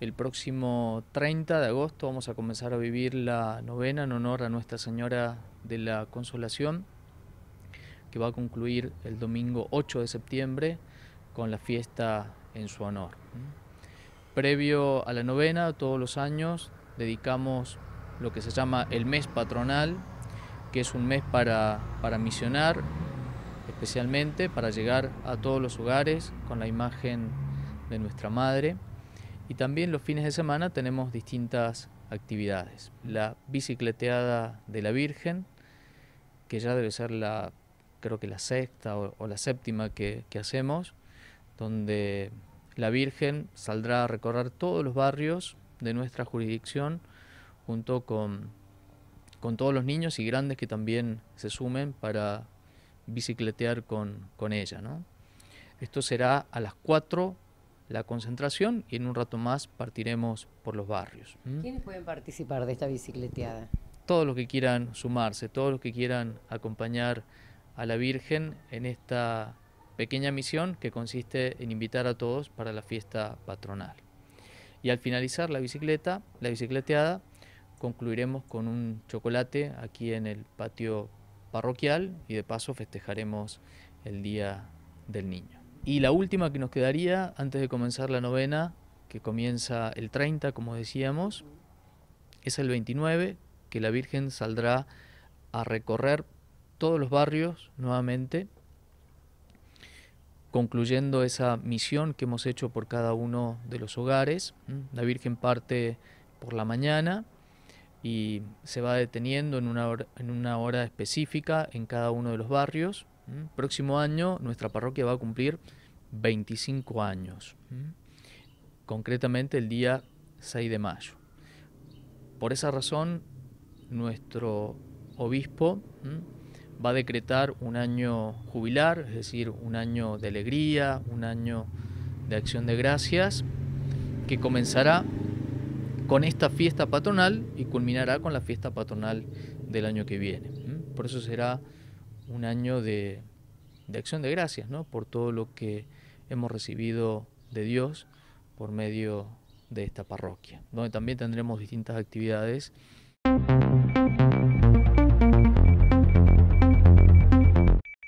El próximo 30 de agosto vamos a comenzar a vivir la novena en honor a Nuestra Señora de la Consolación, que va a concluir el domingo 8 de septiembre con la fiesta en su honor. Previo a la novena, todos los años, dedicamos lo que se llama el mes patronal, que es un mes para, para misionar, especialmente para llegar a todos los hogares con la imagen de nuestra Madre y también los fines de semana tenemos distintas actividades. La bicicleteada de la Virgen, que ya debe ser la, creo que la sexta o, la séptima que, hacemos, donde la Virgen saldrá a recorrer todos los barrios de nuestra jurisdicción junto con, todos los niños y grandes que también se sumen para bicicletear con, ella. Esto será a las 4 la concentración y en un rato más partiremos por los barrios. ¿Quiénes pueden participar de esta bicicleteada? Todos los que quieran sumarse, todos los que quieran acompañar a la Virgen en esta pequeña misión que consiste en invitar a todos para la fiesta patronal. Y al finalizar la bicicleta, la bicicleteada, concluiremos con un chocolate aquí en el patio parroquial y de paso festejaremos el Día del Niño. Y la última que nos quedaría antes de comenzar la novena, que comienza el 30, como decíamos, es el 29, que la Virgen saldrá a recorrer todos los barrios nuevamente, concluyendo esa misión que hemos hecho por cada uno de los hogares. ¿Mm? La Virgen parte por la mañana y se va deteniendo en una hora, en una hora específica en cada uno de los barrios Próximo año nuestra parroquia va a cumplir 25 años, concretamente el día 6 de mayo. Por esa razón, nuestro obispo va a decretar un año jubilar, es decir, un año de alegría, un año de acción de gracias, que comenzará con esta fiesta patronal y culminará con la fiesta patronal del año que viene. Por eso será un año de, acción de gracias, ¿no? Por todo lo que hemos recibido de Dios por medio de esta parroquia, donde también tendremos distintas actividades.